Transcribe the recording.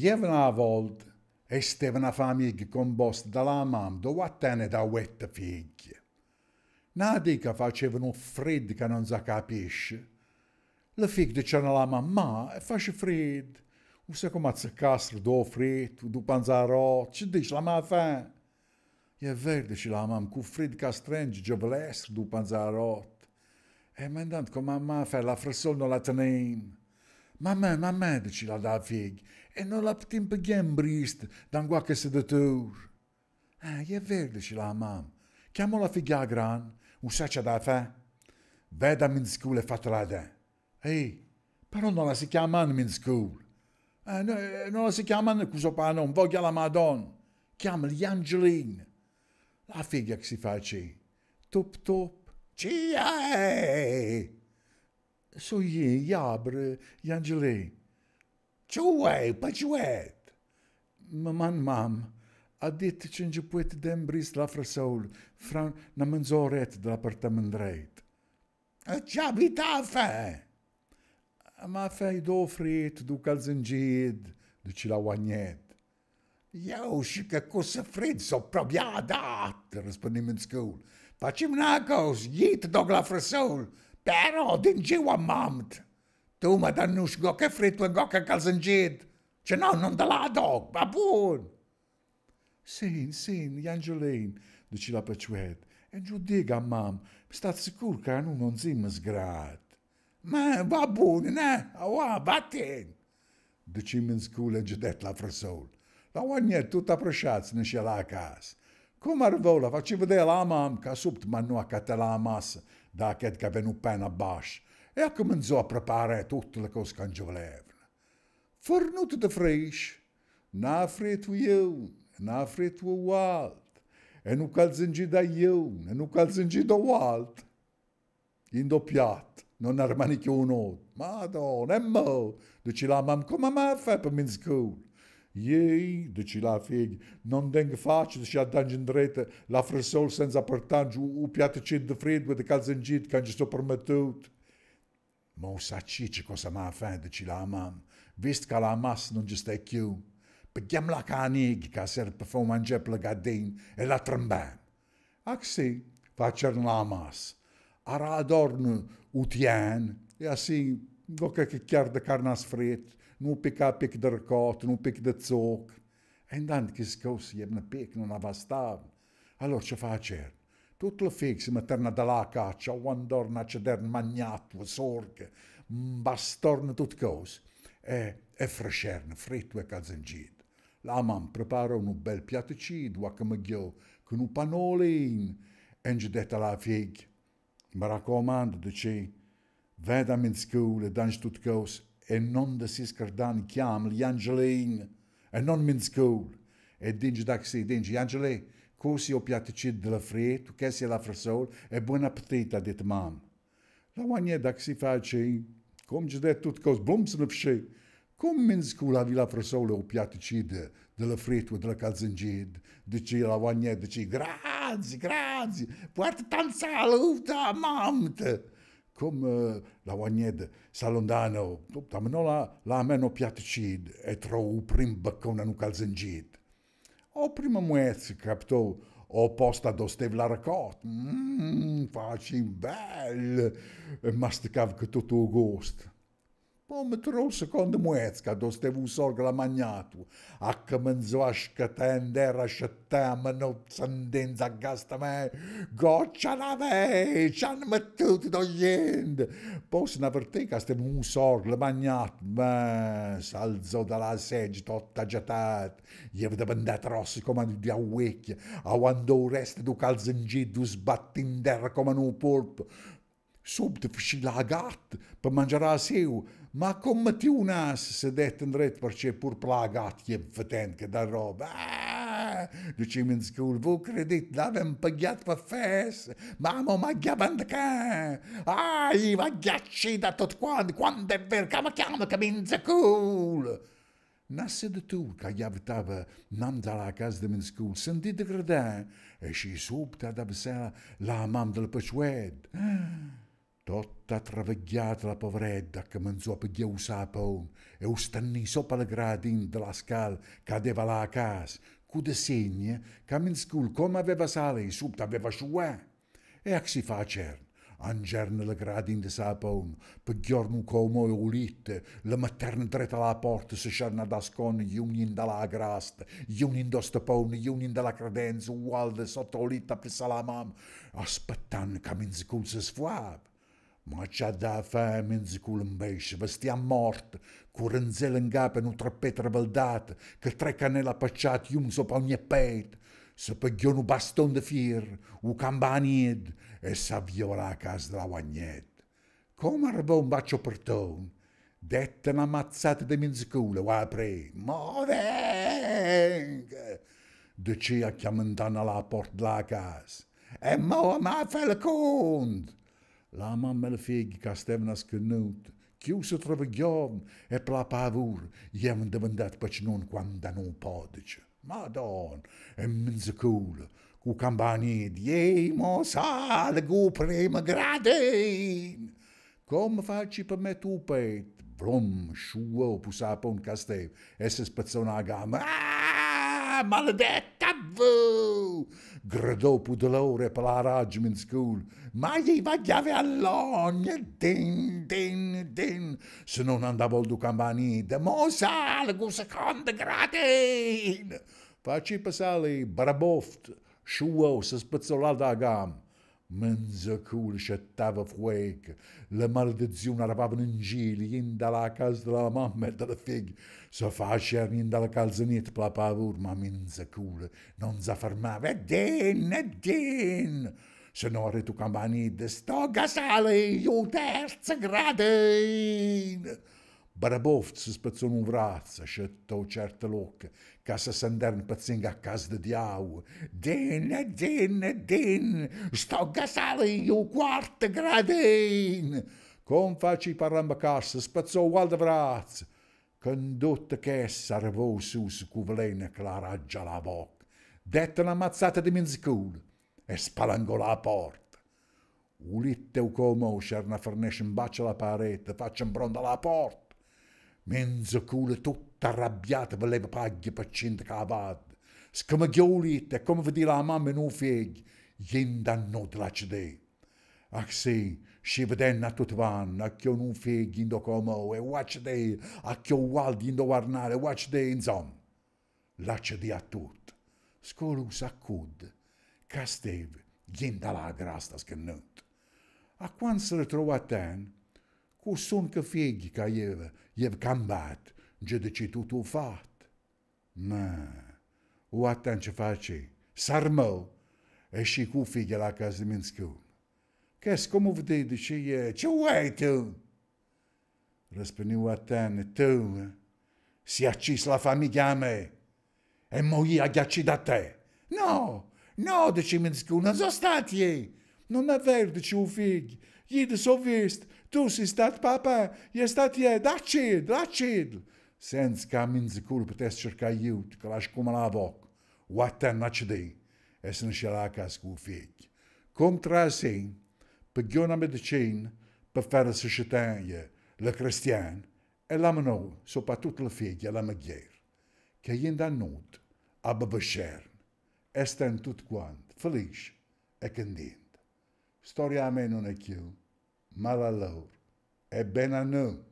Jävla våld är Stevna familj compost dalla mam do wattane da wet figlie. Nadica facevano un freddo che non si capisce. Le figlie c'erano la mamma e face freddo. Nu se cum ați castră, două frit, du panzaro, ce dici la mafa? E verde și la mam, cu frit ca strengi, gevelestru, du panzarot. E mendant, cum am mafa, la frăsol nu la tănim. Ma me, ma me, la da figlia, e non la ptim peghem brist, dan gua che se de tur. Ah, eh, je ver, decila mam, chiamo la figlia gran, un saccia da fe. Veda min school e fatrade. Ehi, però non la si chiama min school. Eh, no, eh, non la si chiama Cusopanon, voglia la Madonna. gli Angeline. La figlia che si fa ci. Top top. Ciao! Суи, ябры, янджелей. Чуэй, пачуэт. Man mam, a dit ce një puet dembris la frësoul, fran në mënzoret de la të mëndrejt. A qabi ta fe! Ma fe i do frit, du kal zëngjid, du që la wanjet. Jo, cu kusë frit, so probja dat, răspënimin skull. Pa qim nakos, git, do la frësoul, Pero, din ġiwa mamt. Tu ma dannux gokka fritt u gokka kalzenġiet. ċenaw non dal-għadok, babun. Sin, sin, Janġulin, diċi la peċwet. Enġu diga, mam, stat sikur ka għanu non zim zgrat. Ma, babun, ne, awa, batin. Diċi minn skul enġedet la frasol. La għanjet, tu ta prxaz nixja la kas. Cum ar vău la faci vedea la ama am subt manua ca te la masă. da che è venuto pen a baix, e ha cominciato a preparare tutte le cose che ci volevano. Fornuto di fresco, na frito eu, na frito o alto, e non calzengi da eu, e non calzengi da o In doppiato, non era maniche un altro. Madonna, e mo, dice la mamma, come mai fai per minzcolo? Ei, deci la fighi, non deng faci, deci adangi în drejte, la frăsol să zapartangi, u, o piatë de dë de dhe que kanë gjithë të përmëtut. Ma u sa qi që kosa ma de deci la amam, vist ka la mas non gjithë e kju, për gjem la ka anigi, ka serë për fo manje për e la trëmbem. Aksi, ah fa qërë la mas, ara adornë u e asi, do ke de dhe karnas fretë, nu pika pik der kot, nu pik de zoc. E dan che scosi e ne pik non avastava. Allora ce face. Tutto lo fix, si terna dalla caccia, quando c'è der magnato, sorge, bastorne tutte cose. E, e frescerne, fritto e calzengid. La man prepara un bel piatticino, a come ghio, con un panolin, e detta la figlia. Mi raccomando, dice, vedami in scuola, danci tutte cose, e non da si scardani chiam gli Angelin e non min school e dingi da che si dingi Angele così ho piaticid della frie tu che si la frasol e buon appetito ha detto mam la guagna da che si fa ci come ci detto tutto cos bums ne fsce come min school avi la frasol ho piaticid della frie tu della calzengid dici la guagna dici grazie grazie porta tanza la mamte cum uh, la oaned salondano, tam no la meno piatcid, u prim bacona nu calzengit. O prima muez capto, o posta dostev la racot, mmm, facim bel, masticav că totul gust. Pome trou secondë muecka, do s'te vu sor glamanjatu, a këmënzuash këtë e ndera shëtë më në sëndin za gasta me, go qanë ave, qanë më të të do jendë, po së në vërteka s'te vu sor glamanjat më, salzo da la segjë të të gjëtat, jevë dhe bëndet rossi koma në dja uekje, a wando reste du kalzëngji du zbattin derë koma në u porpë, subtë fshi lagat për mangjëra sejë, ma kom ti unas se detën drejt për që pur plagat je vëten këta robë. Duqimin s'kull vu kredit, lave më pëgjatë për fesë, mamo ma gjabën të ka, ai ma gjatë qida të të kuandë, kuandë e verë, ka më kamë, ka minë të kullë. Nasë dhe tu, ka javë tavë, nam dala kas dhe minë skullë, së ndi të kërda, e shi subë të da bësera, la mam dhe lë pëqvedë. Tutta travegliata la poveredda che manzò per gli usapon e u stanni sopra le gradin della scala cadeva là a casa, cu de segne che minscul come aveva sale in subito aveva sciuà. E a si fa a cern? Angerne la gradin de sapon, per ghiormu come e ulite, la materna dreta la porta se scerna da scon, iunin da la grasta, in da stepon, iunin in la credenza, ugual de sotto ulita per salamam, aspettando che minscul se sfuab. Ma c'ha da fame in ziculembesce, ma stiamo morti, curenzel in capo e un trappetra baldata, che tre canelle appacciate, un sopra ogni pet, se pigliano un bastone di fier, un campanid, e s'avviora a casa della guagnetta. Come arrivò un bacio per ton? Dette una mazzata di menzicule, apre, moreng! Dicea chiamandana la porta della casa. E mo ma fa il conto! La mamma eller fegkastavna skenut, chiuso trovegion e plapavur, jam devendat pac non quanda non Ma don, e menzecul, cu campanid, ei mo salgu prima gradein. Cum faci pe me tu pet? Vrom, șuă, o pusa pe un castel, e se spățona gama. aaa, maledetta vu! Gridò Pudelaure per la Rajmin School. Ma gli vagliave all'ogne, din, din, din, se non andavo al Ducambani, de mosa, al secondo gratin! Facci passare, braboft, sciuo, se spazzolata gam. Menzăcul șettava fuec, le maledizioni arrivavano maldeziuni arapava în gili, inda la caz de la mamme de la fig, să facer inda la calzănit plapava urma menzăcul, non zafarmava, e edin, se non no retu campani de a casale, io terzo gradin. Барабов се спецон у враца, ще то черта лока, каса a casa di да Din, din, din, sto сто гасали у quarta gradin. Con faci paramba cassa, spazzò ugual da vrazza. Condotta che arrivò su su cuvelena claraggia la bocca. Detta una mazzata di minzicul e spalangò la porta. Ulitte u como, c'erna farnesce in bacio alla parete, faccio in bronda la porta. Menzocule tutta arrabbiata le paghe per cento cavate. Scamagiolita, come vedi la mamma non figli, gli danno della cedè. Axi, ah, si veden a tutti vanno, a chi non figli in docomo, e watch day, a chi ugualdi in dovarnare, watch day insomma. La cedè a tutti. Scolus accud, casteve, gli dà la grasta scannante. A quando se le trova a ten, Cu sun că fiegi ca eu, eu cam bat, ce tu tu fat. Mă, o atan ce face, sarmău, e și cu fiege la caz de minschiu. Că cum vdei de ce e, ce uai tu? Răspuniu atan, tu, si acis la familia mea, e moi aghiaci da te. No, no, de ce minschiu, nu zostat ei, nu n-aveau de ce u fig, ei de sovist, tu sei stato papa, e stat e dacid, dacid. Sens kaminzi kur ptes cerca iut, clash cum la voc. Wata nachdi. Es në shiraka s'ku fik. Kom trasin, për gjona me dëqin, për fërë së shëtenje, lë krestian, e la më nou, so la tut lë fik, e la më gjerë. Ke jinda nut, a bë bësherën, es të në tut kuant, fëlish, e candenti. Storia a me non è chiusa. Malalot, at Benanu,